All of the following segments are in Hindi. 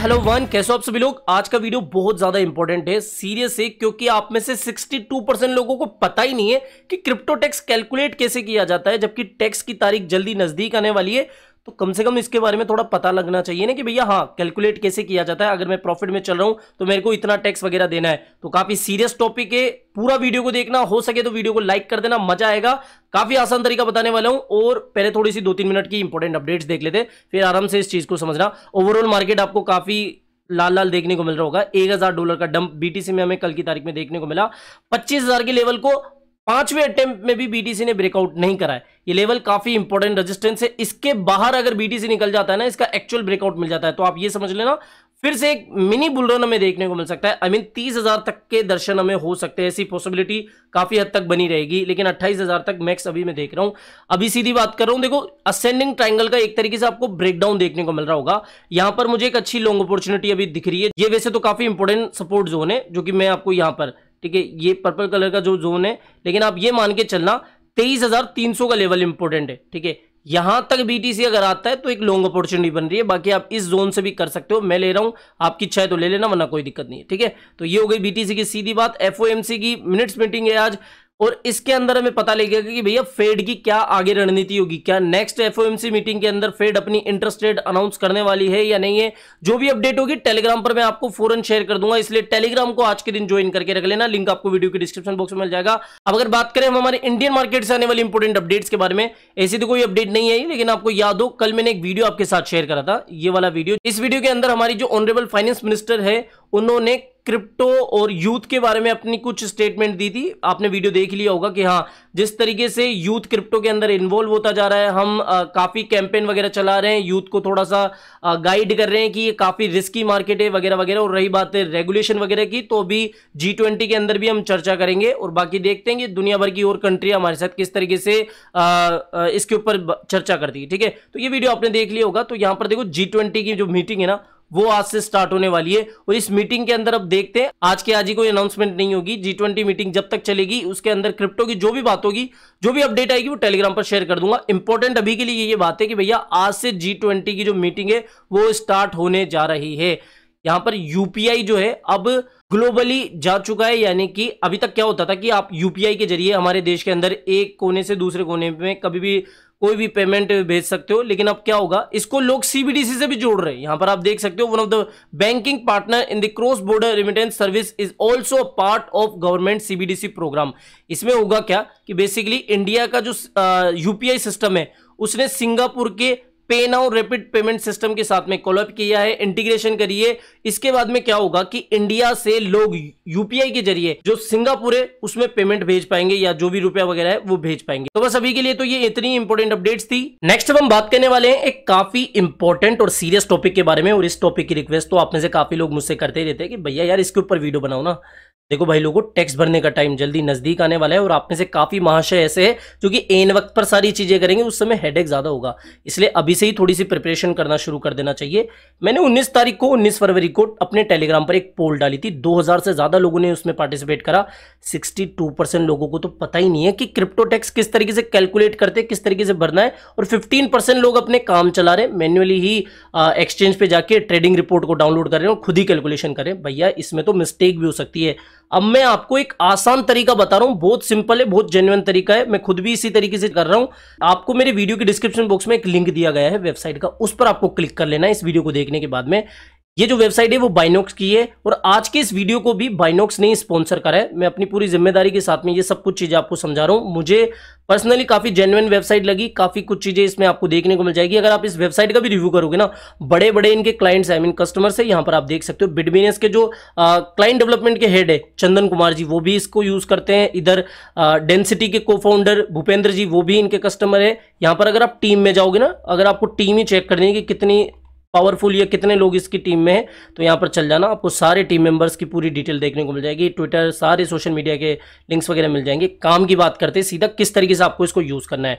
हेलो वन कैसे आप सभी लोग आज का वीडियो बहुत ज्यादा इंपॉर्टेंट है सीरियस है क्योंकि आप में से 62 परसेंट लोगों को पता ही नहीं है कि क्रिप्टो टैक्स कैलकुलेट कैसे किया जाता है जबकि टैक्स की तारीख जल्दी नजदीक आने वाली है तो कम से कम इसके बारे में थोड़ा पता लगना चाहिए ना कि भैया हाँ कैलकुलेट कैसे किया जाता है अगर मैं प्रॉफिट में चल रहा हूं तो मेरे को इतना टैक्स वगैरह देना है तो काफ़ी सीरियस टॉपिक है पूरा वीडियो को देखना हो सके तो वीडियो को लाइक कर देना मजा आएगा काफ़ी आसान तरीका बताने वाला हूँ और पहले थोड़ी सी दो तीन मिनट की इंपॉर्टेंट अपडेट्स देख लेते फिर आराम से इस चीज़ को समझना ओवरऑल मार्केट आपको काफ़ी लाल लाल देखने को मिल रहा होगा एक हजार डॉलर का डंप बीटीसी में हमें कल की तारीख में देखने को मिला पच्चीस हजार के लेवल को पांचवें अटेम्प्ट में भी बीटीसी ने ब्रेकआउट नहीं करा है ये लेवल काफी इंपॉर्टेंट रेजिस्टेंस है इसके बाहर अगर बीटीसी निकल जाता है ना इसका एक्चुअल ब्रेकआउट मिल जाता है तो आप ये समझ लेना फिर से एक मिनी बुलडोन हमें देखने को मिल सकता है आई मीन तीस हजार तक के दर्शन हमें हो सकते हैं ऐसी पॉसिबिलिटी काफी हद तक बनी रहेगी लेकिन अट्ठाईस हजार तक मैक्स अभी मैं देख रहा हूं अभी सीधी बात कर रहा हूं देखो असेंडिंग ट्राइंगल का एक तरीके से आपको ब्रेकडाउन देखने को मिल रहा होगा यहां पर मुझे एक अच्छी लॉन्ग अपॉर्चुनिटी अभी दिख रही है ये वैसे तो काफी इंपॉर्टेंट सपोर्ट जोन है जो कि मैं आपको यहां पर ठीक है ये पर्पल कलर का जो जोन है लेकिन आप ये मान के चलना तेईस हजार तीन सौ का लेवल इंपॉर्टेंट है ठीक है यहां तक बीटीसी अगर आता है तो एक लॉन्ग अपॉर्चुनिटी बन रही है बाकी आप इस जोन से भी कर सकते हो मैं ले रहा हूं आपकी इच्छा है तो ले लेना वरना कोई दिक्कत नहीं है ठीक है तो ये हो गई बीटीसी की सीधी बात एफओएमसी की मिनट्स मीटिंग है आज और इसके अंदर हमें पता लगेगा कि भैया फेड की क्या आगे रणनीति होगी क्या नेक्स्ट एफओएमसी मीटिंग के अंदर फेड अपनी इंटरेस्ट रेट अनाउंस करने वाली है या नहीं है जो भी अपडेट होगी टेलीग्राम पर मैं आपको फोरन शेयर कर दूंगा इसलिए टेलीग्राम को आज के दिन ज्वाइन करके रख लेना लिंक आपको वीडियो के डिस्क्रिप्शन बॉक्स में मिल जाएगा अब अगर बात करें हम हमारे इंडियन मार्केट से आने वाली इंपोर्टेंट अपडेट्स के बारे में ऐसी तो कोई अपडेट नहीं आई लेकिन आपको याद हो कल मैंने एक वीडियो आपके साथ शेयर करा था ये वाला वीडियो इस वीडियो के अंदर हमारी जो ऑनरेबल फाइनेंस मिनिस्टर है उन्होंने क्रिप्टो और यूथ के बारे में अपनी कुछ स्टेटमेंट दी थी आपने वीडियो देख लिया होगा कि हाँ जिस तरीके से यूथ क्रिप्टो के अंदर इन्वॉल्व होता जा रहा है हम आ, काफ़ी कैंपेन वगैरह चला रहे हैं यूथ को थोड़ा सा गाइड कर रहे हैं कि ये काफ़ी रिस्की मार्केट है वगैरह वगैरह और रही बात है रेगुलेशन वगैरह की तो अभी जी ट्वेंटी के अंदर भी हम चर्चा करेंगे और बाकी देखते हैं कि दुनिया भर की और कंट्री हमारे साथ किस तरीके से आ, इसके ऊपर चर्चा करती है ठीक है तो ये वीडियो आपने देख लिया होगा तो यहाँ पर देखो जी की जो मीटिंग है ना वो आज से स्टार्ट होने वाली है और इस मीटिंग के अंदर अब देखते हैं आज के आज ही कोई अनाउंसमेंट नहीं होगी जी ट्वेंटी मीटिंग जब तक चलेगी उसके अंदर क्रिप्टो की जो भी बात होगी जो भी अपडेट आएगी वो टेलीग्राम पर शेयर कर दूंगा इंपॉर्टेंट अभी के लिए ये बात है कि भैया आज से जी की जो मीटिंग है वो स्टार्ट होने जा रही है यहां पर यूपीआई जो है अब ग्लोबली जा चुका है यानी कि अभी तक क्या होता था कि आप यूपीआई के जरिए हमारे देश के अंदर एक कोने से दूसरे कोने में कभी भी कोई भी पेमेंट भेज सकते हो लेकिन अब क्या होगा इसको लोग सीबीडीसी से भी जोड़ रहे हैं यहां पर आप देख सकते हो one of the banking partner in the cross border remittance service is also part of government CBDC program इसमें होगा क्या कि बेसिकली इंडिया का जो यूपीआई सिस्टम है उसने सिंगापुर के पे नाउ रेपिड पेमेंट सिस्टम के साथ में कॉलअप किया है इंटीग्रेशन करिए इसके बाद में क्या होगा कि इंडिया से लोग यूपीआई के जरिए जो सिंगापुर है उसमें पेमेंट भेज पाएंगे या जो भी रुपया वगैरह है वो भेज पाएंगे तो बस अभी के लिए तो ये इतनी इंपॉर्टेंट अपडेट्स थी नेक्स्ट अब हम बात करने वाले हैं एक काफी इंपॉर्टेंट और सीरियस टॉपिक के बारे में और इस टॉपिक की रिक्वेस्ट तो आप में से काफी लोग मुझसे करते रहते हैं कि भैया यार इसके ऊपर वीडियो बनाओ ना देखो भाई लोगों टैक्स भरने का टाइम जल्दी नजदीक आने वाला है और आप में से काफी महाशय ऐसे हैं जो कि एन वक्त पर सारी चीजें करेंगे उस समय हेडेक ज्यादा होगा इसलिए अभी से ही थोड़ी सी प्रिपरेशन करना शुरू कर देना चाहिए मैंने उन्नीस तारीख को उन्नीस फरवरी को अपने टेलीग्राम पर एक पोल डाली थी दो से ज्यादा लोगों ने उसमें पार्टिसिपेट करा सिक्सटी लोगों को तो पता ही नहीं है कि क्रिप्टो टैक्स किस तरीके से कैलकुलेट करते किस तरीके से भरना है और फिफ्टीन लोग अपने काम चला रहे मैन्युअली ही एक्सचेंज पे जाके ट्रेडिंग रिपोर्ट को डाउनलोड कर रहे हैं और खुद ही कैलकुलेशन करें भैया इसमें तो मिस्टेक भी हो सकती है अब मैं आपको एक आसान तरीका बता रहा हूं बहुत सिंपल है बहुत जेन्युन तरीका है मैं खुद भी इसी तरीके से कर रहा हूं आपको मेरे वीडियो के डिस्क्रिप्शन बॉक्स में एक लिंक दिया गया है वेबसाइट का उस पर आपको क्लिक कर लेना है इस वीडियो को देखने के बाद में ये जो वेबसाइट है वो बाइनोक्स की है और आज के इस वीडियो को भी बाइनोक्स ने स्पॉन्सर करा है मैं अपनी पूरी जिम्मेदारी के साथ में ये सब कुछ चीज़ें आपको समझा रहा हूँ मुझे पर्सनली काफ़ी जेनुअन वेबसाइट लगी काफ़ी कुछ चीज़ें इसमें आपको देखने को मिल जाएगी अगर आप इस वेबसाइट का भी रिव्यू करोगे ना बड़े बड़े इनके क्लाइंट्स आई मीन कस्टमर्स है यहाँ पर आप देख सकते हो बिडबिनेस के जो क्लाइंट डेवलपमेंट के हेड है चंदन कुमार जी वो भी इसको यूज़ करते हैं इधर डेंसिटी के को फाउंडर भूपेंद्र जी वो भी इनके कस्टमर है यहाँ पर अगर आप टीम में जाओगे ना अगर आपको टीम ही चेक करनी है कि कितनी पावरफुल ये कितने लोग इसकी टीम में है तो यहाँ पर चल जाना आपको सारे टीम मेंबर्स की पूरी डिटेल देखने को मिल जाएगी ट्विटर सारे सोशल मीडिया के लिंक्स वगैरह मिल जाएंगे काम की बात करते हैं सीधा किस तरीके से आपको इसको यूज़ करना है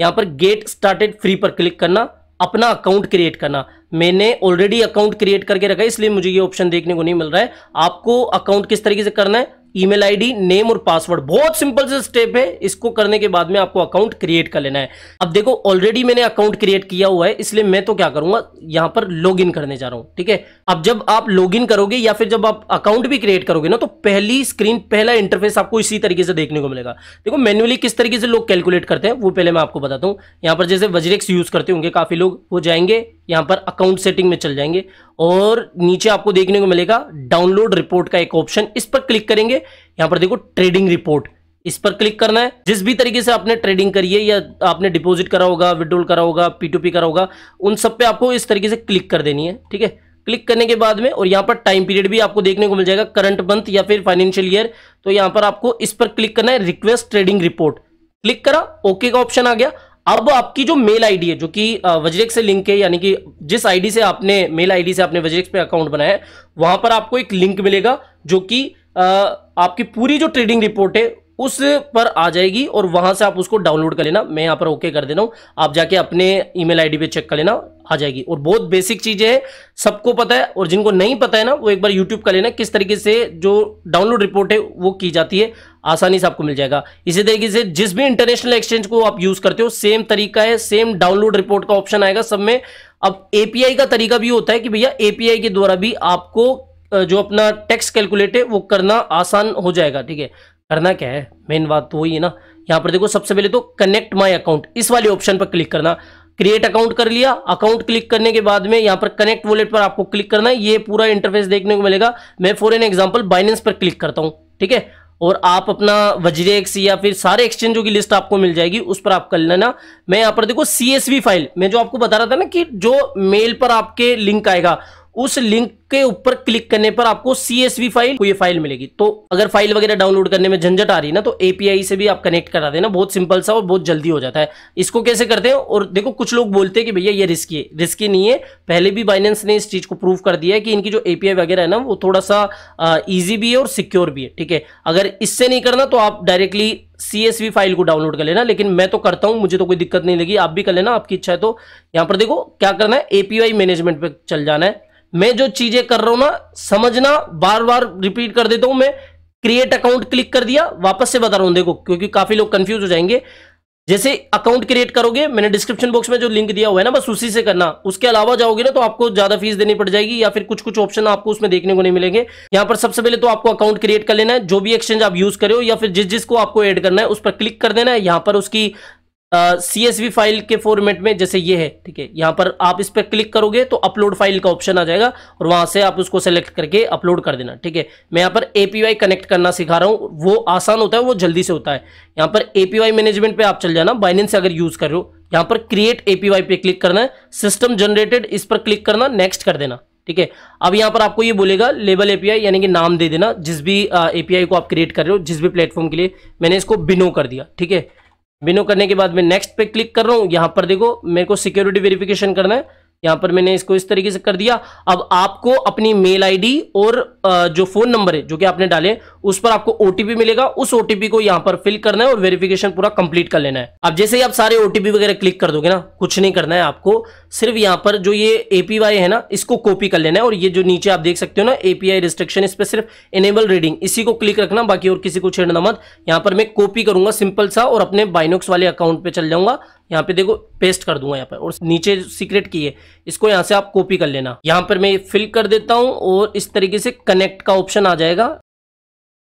यहाँ पर गेट स्टार्टेड फ्री पर क्लिक करना अपना अकाउंट क्रिएट करना मैंने ऑलरेडी अकाउंट क्रिएट करके रखा है इसलिए मुझे ये ऑप्शन देखने को नहीं मिल रहा है आपको अकाउंट किस तरीके से करना है ईमेल आईडी नेम और पासवर्ड बहुत सिंपल से स्टेप है इसको करने के बाद में आपको अकाउंट क्रिएट कर लेना है अब देखो ऑलरेडी मैंने अकाउंट क्रिएट किया हुआ है इसलिए मैं तो क्या करूंगा यहां पर लॉग इन करने जा रहा हूं ठीक है अब जब आप लॉग इन करोगे या फिर जब आप अकाउंट भी क्रिएट करोगे ना तो पहली स्क्रीन पहला इंटरफेस आपको इसी तरीके से देखने को मिलेगा देखो मैनुअली किस तरीके से लोग कैलकुलेट करते हैं वो पहले मैं आपको बताता हूँ यहाँ पर जैसे वजरेक्स यूज करते होंगे काफी लोग वो जाएंगे यहां पर अकाउंट सेटिंग में चल जाएंगे और नीचे आपको देखने को मिलेगा डाउनलोड रिपोर्ट का एक ऑप्शन इस पर क्लिक करेंगे यहां पर देखो ट्रेडिंग रिपोर्ट इस पर क्लिक करना है जिस भी तरीके से आपने ट्रेडिंग करी है या आपने डिपॉजिट करा होगा विड्रोल करा होगा पीटूपी करा होगा उन सब पे आपको इस तरीके से क्लिक कर देनी है ठीक है क्लिक करने के बाद में और यहां पर टाइम पीरियड भी आपको देखने को मिल जाएगा करंट मंथ या फिर फाइनेंशियल ईयर तो यहां पर आपको इस पर क्लिक करना है रिक्वेस्ट ट्रेडिंग रिपोर्ट क्लिक करा ओके का ऑप्शन आ गया अब आपकी जो मेल आईडी है जो कि वजरेक से लिंक है यानी कि जिस आईडी से आपने मेल आईडी से आपने वजरेक्स पे अकाउंट बनाया है वहां पर आपको एक लिंक मिलेगा जो कि आपकी पूरी जो ट्रेडिंग रिपोर्ट है उस पर आ जाएगी और वहां से आप उसको डाउनलोड कर लेना मैं यहाँ पर ओके कर देना हूं आप जाके अपने ईमेल आईडी पे चेक कर लेना आ जाएगी और बहुत बेसिक चीज़ें हैं सबको पता है और जिनको नहीं पता है ना वो एक बार यूट्यूब कर लेना किस तरीके से जो डाउनलोड रिपोर्ट है वो की जाती है आसानी से आपको मिल जाएगा इसी तरीके से जिस भी इंटरनेशनल एक्सचेंज को आप यूज़ करते हो सेम तरीका है सेम डाउनलोड रिपोर्ट का ऑप्शन आएगा सब में अब एपीआई का तरीका भी होता है कि भैया एपीआई के द्वारा भी आपको जो अपना टैक्स कैलकुलेट है वो करना आसान हो जाएगा ठीक है करना क्या है मेन बात तो वही है ना यहाँ पर देखो सबसे पहले तो कनेक्ट माई अकाउंट इस वाले ऑप्शन पर क्लिक करना क्रिएट अकाउंट कर लिया अकाउंट क्लिक करने के बाद में यहाँ पर कनेक्ट वॉलेट पर आपको क्लिक करना है ये पूरा इंटरफेस देखने को मिलेगा मैं फॉर एन एग्जाम्पल बाइनेंस पर क्लिक करता हूँ ठीक है और आप अपना वजरेक्स या फिर सारे एक्सचेंजों की लिस्ट आपको मिल जाएगी उस पर आप कर लेना मैं यहाँ पर देखो सी फाइल मैं जो आपको बता रहा था ना कि जो मेल पर आपके लिंक आएगा उस लिंक के ऊपर क्लिक करने पर आपको CSV फाइल को ये फाइल मिलेगी तो अगर फाइल वगैरह डाउनलोड करने में झंझट आ रही है ना तो एपीआई से भी आप कनेक्ट करा देना बहुत सिंपल सा और बहुत जल्दी हो जाता है इसको कैसे करते हैं और देखो कुछ लोग बोलते हैं कि भैया ये रिस्की है रिस्की नहीं है पहले भी बाइनेंस ने इस चीज को प्रूव कर दिया है कि इनकी जो एपीआई वगैरह है ना वो थोड़ा सा ईजी भी है और सिक्योर भी है ठीक है अगर इससे नहीं करना तो आप डायरेक्टली CSV फाइल को डाउनलोड कर लेना लेकिन मैं तो करता हूं मुझे तो कोई दिक्कत नहीं लगी आप भी कर लेना आपकी इच्छा है तो यहां पर देखो क्या करना है एपीआई मैनेजमेंट पे चल जाना है मैं जो चीजें कर रहा हूं ना समझना बार बार रिपीट कर देता हूं मैं क्रिएट अकाउंट क्लिक कर दिया वापस से बता रहा हूं देखो क्योंकि काफी लोग कंफ्यूज हो जाएंगे जैसे अकाउंट क्रिएट करोगे मैंने डिस्क्रिप्शन बॉक्स में जो लिंक दिया हुआ है ना बस उसी से करना उसके अलावा जाओगे ना तो आपको ज्यादा फीस देनी पड़ जाएगी या फिर कुछ कुछ ऑप्शन आपको उसमें देखने को नहीं मिलेंगे यहाँ पर सबसे पहले तो आपको अकाउंट क्रिएट कर लेना है जो भी एक्सचेंज आप यूज करो या फिर जिस जिसको आपको एड करना है उस पर क्लिक कर देना है यहाँ पर उसकी सी एस फाइल के फॉर्मेट में जैसे ये है ठीक है यहाँ पर आप इस पर क्लिक करोगे तो अपलोड फाइल का ऑप्शन आ जाएगा और वहाँ से आप उसको सेलेक्ट करके अपलोड कर देना ठीक है मैं यहाँ पर एपीवाई कनेक्ट करना सिखा रहा हूँ वो आसान होता है वो जल्दी से होता है यहाँ पर एपीवाई मैनेजमेंट पे आप चल जाना बाइनेंस अगर यूज़ कर रहे हो यहाँ पर क्रिएट एपीवाई पे क्लिक करना है सिस्टम जनरेटेड इस पर क्लिक करना नेक्स्ट कर देना ठीक है अब यहाँ पर आपको ये बोलेगा लेबल एपीआई यानी कि नाम दे देना जिस भी एपीआई को आप क्रिएट कर रहे हो जिस भी प्लेटफॉर्म के लिए मैंने इसको बिनो कर दिया ठीक है बिनो करने के बाद मैं नेक्स्ट पे क्लिक कर रहा हूँ यहाँ पर देखो मेरे को सिक्योरिटी वेरिफिकेशन करना है यहाँ पर मैंने इसको इस तरीके से कर दिया अब आपको अपनी मेल आईडी और जो फोन नंबर है जो कि आपने डाले उस पर आपको ओटीपी मिलेगा उस ओटीपी को यहाँ पर फिल करना है और वेरिफिकेशन पूरा कंप्लीट कर लेना है अब जैसे ही आप सारे ओटीपी वगैरह क्लिक कर दोगे ना कुछ नहीं करना है आपको सिर्फ यहाँ पर जो ये एपीवाई है ना इसको कॉपी कर लेना है और ये जो नीचे आप देख सकते हो ना एपीआई रिस्ट्रिक्शन इस पर सिर्फ इनेबल रीडिंग इसी को क्लिक रखना बाकी और किसी को छेड़ना मत यहाँ पर मैं कॉपी करूंगा सिंपल सा और अपने बाइनोक्स वाले अकाउंट पे चल जाऊंगा यहाँ पे देखो पेस्ट कर दूंगा यहाँ पर और नीचे सीक्रेट की है इसको यहाँ से आप कॉपी कर लेना यहाँ पर मैं फिल कर देता हूँ और इस तरीके से कनेक्ट का ऑप्शन आ जाएगा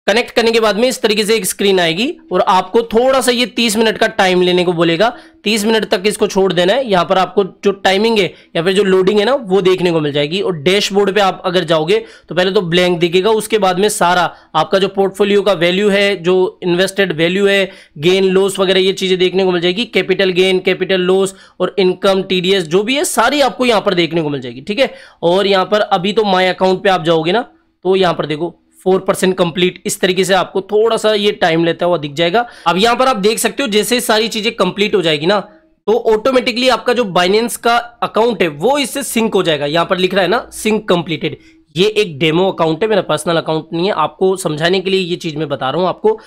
कनेक्ट करने के बाद में इस तरीके से एक स्क्रीन आएगी और आपको थोड़ा सा ये 30 मिनट का टाइम लेने को बोलेगा 30 मिनट तक इसको छोड़ देना है यहाँ पर आपको जो टाइमिंग है या फिर जो लोडिंग है ना वो देखने को मिल जाएगी और डैशबोर्ड पे आप अगर जाओगे तो पहले तो ब्लैंक दिखेगा उसके बाद में सारा आपका जो पोर्टफोलियो का वैल्यू है जो इन्वेस्टेड वैल्यू है गेन लॉस वगैरह ये चीजें देखने को मिल जाएगी कैपिटल गेन कैपिटल लॉस और इनकम टीडीएस जो भी है सारी आपको यहाँ पर देखने को मिल जाएगी ठीक है और यहाँ पर अभी तो माई अकाउंट पे आप जाओगे ना तो यहाँ पर देखो फोर परसेंट कंप्लीट इस तरीके से आपको थोड़ा सा ये टाइम लेता हुआ दिख जाएगा अब यहां पर आप देख सकते हो जैसे सारी चीजें कंप्लीट हो जाएगी ना तो ऑटोमेटिकली आपका जो बाइनेंस का अकाउंट है वो इससे सिंक हो जाएगा यहां पर लिख रहा है ना सिंक कंप्लीटेड ये एक डेमो अकाउंट है मेरा पर्सनल अकाउंट नहीं है आपको समझाने के लिए ये चीज मैं बता रहा हूं आपको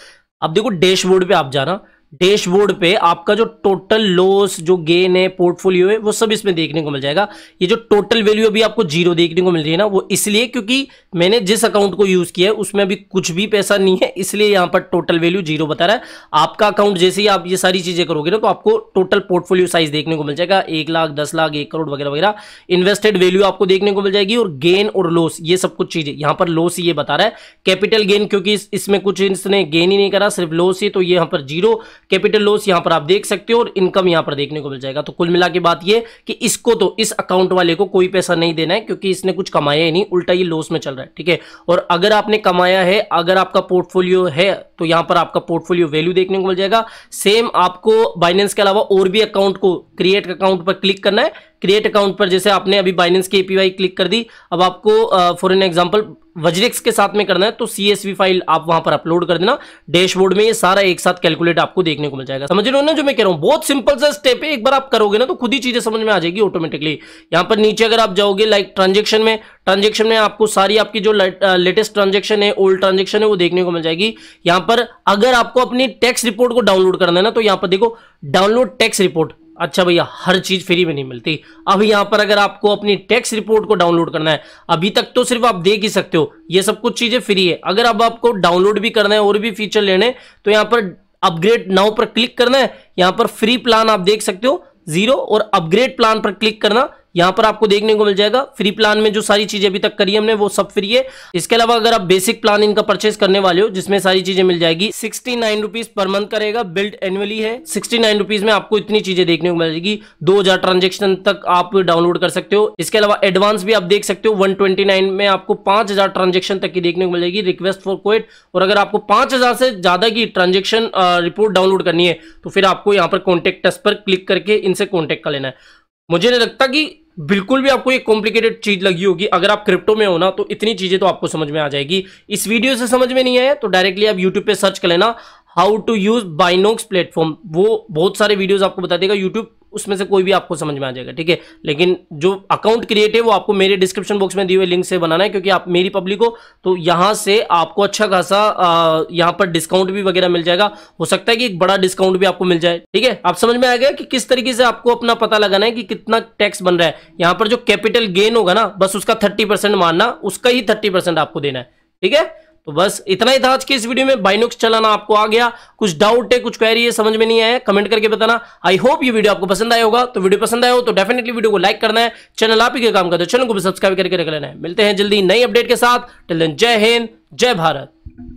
अब देखो डैशबोर्ड पे आप जाना डैशबोर्ड पे आपका जो टोटल लॉस जो गेन है पोर्टफोलियो है वो सब इसमें देखने को मिल जाएगा ये जो टोटल वैल्यू अभी आपको जीरो देखने को मिल रही है ना वो इसलिए क्योंकि मैंने जिस अकाउंट को यूज किया है उसमें अभी कुछ भी पैसा नहीं है इसलिए यहाँ पर टोटल वैल्यू जीरो बता रहा है आपका अकाउंट जैसे ही आप ये सारी चीजें करोगे ना तो आपको टोटल पोर्टफोलियो साइज देखने को मिल जाएगा एक लाख दस लाख एक करोड़ वगैरह वगैरह इन्वेस्टेड वैल्यू आपको देखने को मिल जाएगी और गेन और लॉस ये सब कुछ चीजें यहाँ पर लॉस ये बता रहा है कैपिटल गेन क्योंकि इसमें कुछ इसने गेन ही नहीं करा सिर्फ लॉस ही तो ये यहाँ पर जीरो कैपिटल लॉस यहां पर आप देख सकते हो और इनकम यहां पर देखने को मिल जाएगा तो कुल मिला के बात ये कि इसको तो इस अकाउंट वाले को कोई पैसा नहीं देना है क्योंकि इसने कुछ कमाया ही नहीं उल्टा ये लॉस में चल रहा है ठीक है और अगर आपने कमाया है अगर आपका पोर्टफोलियो है तो यहां पर आपका पोर्टफोलियो वैल्यू देखने को मिल जाएगा सेम आपको बाइनेंस के अलावा और भी अकाउंट को क्रिएट अकाउंट पर क्लिक करना है क्रिएट अकाउंट पर जैसे आपने अभी बाइनेंस की एपीवाई क्लिक कर दी अब आपको फॉर एन एग्जाम्पल वजरिक्स के साथ में करना है तो सीएसवी फाइल आप वहां पर अपलोड कर देना डैशबोर्ड में ये सारा एक साथ कैलकुलेट आपको देखने को मिल जाएगा समझ रहे हो ना जो मैं कह रहा हूं बहुत सिंपल सा स्टेप है एक बार आप करोगे ना तो खुद ही चीजें समझ में आ जाएगी ऑटोमेटिकली यहां पर नीचे अगर आप जाओगे लाइक ट्रांजेक्शन में ट्रांजेक्शन में आपको सारी आपकी जो लेटेस्ट ट्रांजेक्शन है ओल्ड ट्रांजेक्शन है वो देखने को मिल जाएगी यहां पर अगर आपको अपनी टैक्स रिपोर्ट को डाउनलोड करना है ना तो यहां पर देखो डाउनलोड टैक्स रिपोर्ट अच्छा भैया हर चीज फ्री में नहीं मिलती अब यहां पर अगर आपको अपनी टैक्स रिपोर्ट को डाउनलोड करना है अभी तक तो सिर्फ आप देख ही सकते हो ये सब कुछ चीजें फ्री है अगर अब आपको डाउनलोड भी करना है और भी फीचर लेने तो यहां पर अपग्रेड नाउ पर क्लिक करना है यहां पर फ्री प्लान आप देख सकते हो जीरो और अपग्रेड प्लान पर क्लिक करना यहाँ पर आपको देखने को मिल जाएगा फ्री प्लान में जो सारी चीजें अभी तक करी हमने वो सब फ्री है इसके अलावा अगर आप बेसिक प्लान इनका परचेस करने वाले हो जिसमें सारी चीजें मिल जाएगी sixty nine rupees per month करेगा बिल्ड एनुअली है सिक्सटी नाइन रुपीज में आपको इतनी चीजें देखने को मिल जाएगी दो हजार ट्रांजेक्शन तक आप डाउनलोड कर सकते हो इसके अलावा एडवांस भी आप देख सकते हो वन ट्वेंटी नाइन में आपको पांच हजार ट्रांजेक्शन तक की देखने को मिल जाएगी रिक्वेस्ट फॉर क्वेट और अगर आपको पांच हजार से ज्यादा की ट्रांजेक्शन रिपोर्ट डाउनलोड करनी है तो फिर आपको यहाँ पर कॉन्टेक्ट पर क्लिक करके इनसे कॉन्टेक्ट कर लेना है मुझे नहीं लगता कि बिल्कुल भी आपको ये कॉम्प्लिकेटेड चीज लगी होगी अगर आप क्रिप्टो में हो ना तो इतनी चीजें तो आपको समझ में आ जाएगी इस वीडियो से समझ में नहीं आया तो डायरेक्टली आप यूट्यूब पे सर्च कर लेना how to use Binocs platform वो बहुत सारे वीडियोस आपको बता देगा यूट्यूब उसमें से कोई भी आपको समझ में आ जाएगा ठीक है लेकिन जो अकाउंट क्रिएट है वो आपको मेरे डिस्क्रिप्शन बॉक्स में दिए हुए लिंक से बनाना है क्योंकि आप मेरी पब्लिक हो तो यहाँ से आपको अच्छा खासा यहाँ पर डिस्काउंट भी वगैरह मिल जाएगा हो सकता है कि एक बड़ा डिस्काउंट भी आपको मिल जाए ठीक है आप समझ में आ गया कि किस तरीके से आपको अपना पता लगाना है कि कितना टैक्स बन रहा है यहाँ पर जो कैपिटल गेन होगा ना बस उसका थर्टी परसेंट मानना उसका ही थर्टी परसेंट आपको देना है ठीक है तो बस इतना ही था आज के इस वीडियो में बाइनोक्स चलाना आपको आ गया कुछ डाउट है कुछ क्वेरी है समझ में नहीं आया कमेंट करके बताना आई होप ये वीडियो आपको पसंद आया होगा तो वीडियो पसंद आया हो तो डेफिनेटली वीडियो को लाइक करना है चैनल आप ही के काम करते चैनल को भी सब्सक्राइब करके रख लेना है मिलते हैं जल्दी नई अपडेट के साथ टेल जय हिंद जय भारत